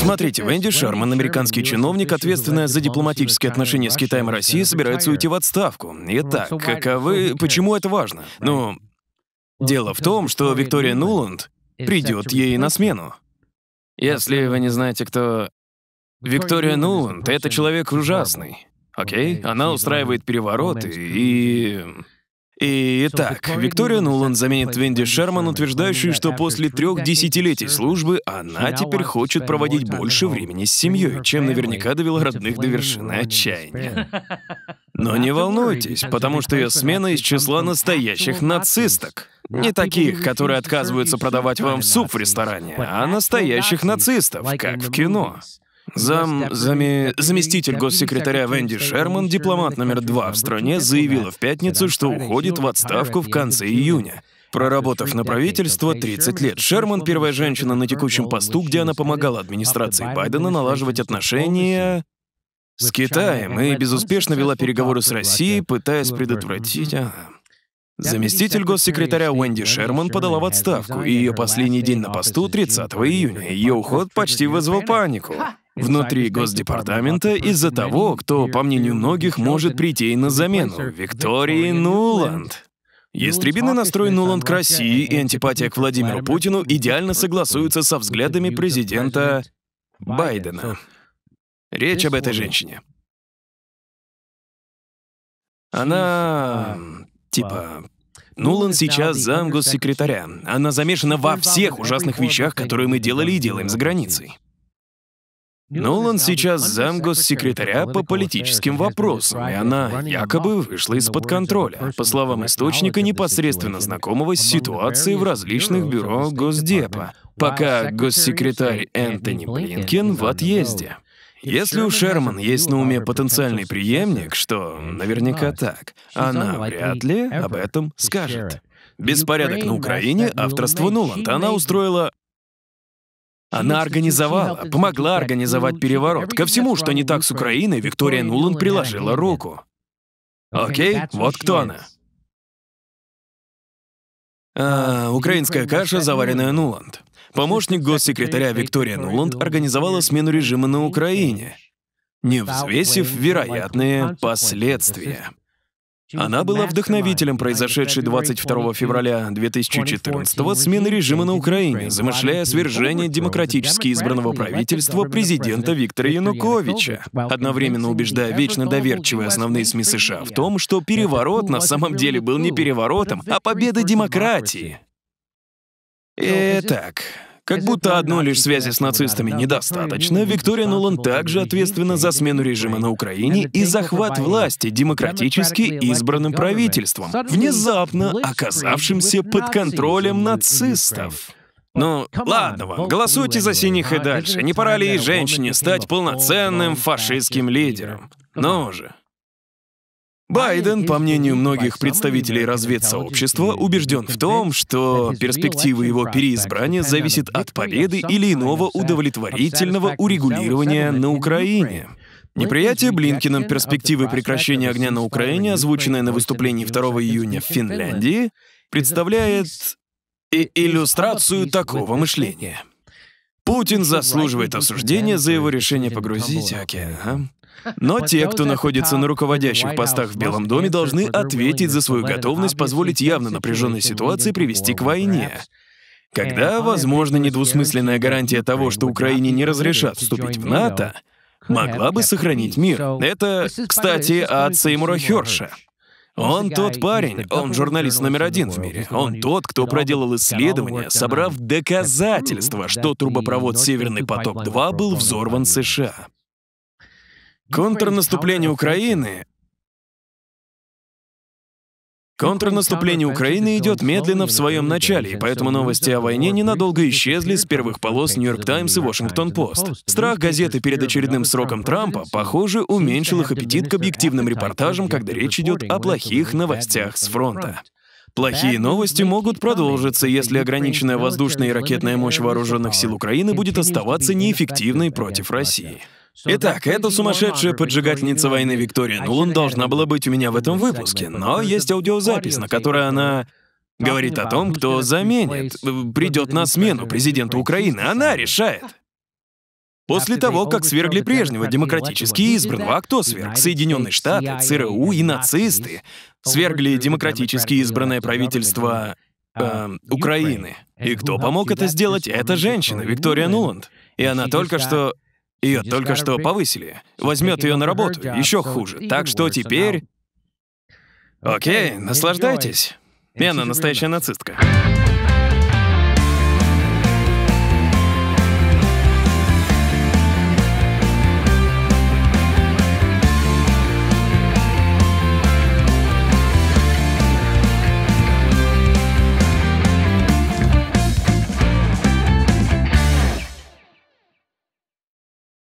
Смотрите, Венди Шарман, американский чиновник, ответственная за дипломатические отношения с Китаем и Россией, собирается уйти в отставку. Итак, каковы... Почему это важно? Ну, дело в том, что Виктория Нуланд придет ей на смену. Если вы не знаете, кто... Виктория Нуланд — это человек ужасный. Окей? Она устраивает перевороты и... Итак, Виктория Нулан заменит Венди Шерман, утверждающую, что после трех десятилетий службы она теперь хочет проводить больше времени с семьей, чем наверняка довела родных до вершины отчаяния. Но не волнуйтесь, потому что ее смена из числа настоящих нацисток. Не таких, которые отказываются продавать вам суп в ресторане, а настоящих нацистов, как в кино. Зам, зами, заместитель госсекретаря Венди Шерман, дипломат номер два в стране, заявила в пятницу, что уходит в отставку в конце июня. Проработав на правительство 30 лет, Шерман — первая женщина на текущем посту, где она помогала администрации Байдена налаживать отношения с Китаем и безуспешно вела переговоры с Россией, пытаясь предотвратить... А, заместитель госсекретаря Уэнди Шерман подала в отставку, и ее последний день на посту 30 июня. Ее уход почти вызвал панику внутри Госдепартамента из-за того, кто, по мнению многих, может прийти на замену — Виктории Нуланд. Ястребиный настрой Нуланд к России и антипатия к Владимиру Путину идеально согласуются со взглядами президента Байдена. Речь об этой женщине. Она... типа... Нулан сейчас зам госсекретаря. Она замешана во всех ужасных вещах, которые мы делали и делаем за границей. Нолан сейчас зам госсекретаря по политическим вопросам, и она якобы вышла из-под контроля, по словам источника, непосредственно знакомого с ситуацией в различных бюро Госдепа, пока госсекретарь Энтони Блинкен в отъезде. Если у Шерман есть на уме потенциальный преемник, что наверняка так, она вряд ли об этом скажет. Беспорядок на Украине — авторство Нуланд. Она устроила она организовала, помогла организовать переворот. Ко всему, что не так с Украиной, Виктория Нуланд приложила руку. Окей, вот кто она. А, а украинская каша, заваренная Нуланд. Помощник госсекретаря Виктория Нуланд организовала смену режима на Украине, не взвесив вероятные последствия. Она была вдохновителем произошедшей 22 февраля 2014 смены режима на Украине, замышляя свержение демократически избранного правительства президента Виктора Януковича, одновременно убеждая вечно доверчивые основные СМИ США в том, что переворот на самом деле был не переворотом, а победой демократии. Итак, как будто одной лишь связи с нацистами недостаточно, Виктория Нулан также ответственна за смену режима на Украине и захват власти демократически избранным правительством, внезапно оказавшимся под контролем нацистов. Ну, ладно вам, голосуйте за синих и uh, дальше. Не пора ли и женщине стать полноценным фашистским лидером? Ну же. Байден, по мнению многих представителей разведсообщества, убежден в том, что перспективы его переизбрания зависят от победы или иного удовлетворительного урегулирования на Украине. Неприятие Блинкиным перспективы прекращения огня на Украине, озвученное на выступлении 2 июня в Финляндии, представляет и иллюстрацию такого мышления. Путин заслуживает осуждения за его решение погрузить океан а? Но те, кто находится на руководящих постах в Белом доме, должны ответить за свою готовность позволить явно напряженной ситуации привести к войне. Когда, возможно, недвусмысленная гарантия того, что Украине не разрешат вступить в НАТО, могла бы сохранить мир. Это, кстати, от Сеймура Херша. Он тот парень, он журналист номер один в мире. Он тот, кто проделал исследование, собрав доказательства, что трубопровод «Северный поток-2» был взорван США. Контрнаступление Украины... Контрнаступление Украины идет медленно в своем начале, и поэтому новости о войне ненадолго исчезли с первых полос «Нью-Йорк Таймс» и «Вашингтон Пост». Страх газеты перед очередным сроком Трампа, похоже, уменьшил их аппетит к объективным репортажам, когда речь идет о плохих новостях с фронта. Плохие новости могут продолжиться, если ограниченная воздушная и ракетная мощь вооруженных сил Украины будет оставаться неэффективной против России. Итак, эта сумасшедшая поджигательница войны Виктория а Нулан должна была быть у меня в этом выпуске, но есть аудиозапись, на которой она говорит о том, кто заменит, э, придет на смену президенту Украины. Она решает. После того, как свергли прежнего демократически избранного, а кто сверг? Соединенные Штаты, ЦРУ и нацисты свергли демократически избранное правительство э, а, Украины. И кто помог это сделать? Это женщина, Виктория Нуланд. И она только что... Ее только что повысили. Возьмет ее на работу, еще хуже. Так что теперь... Окей, наслаждайтесь. Она настоящая нацистка.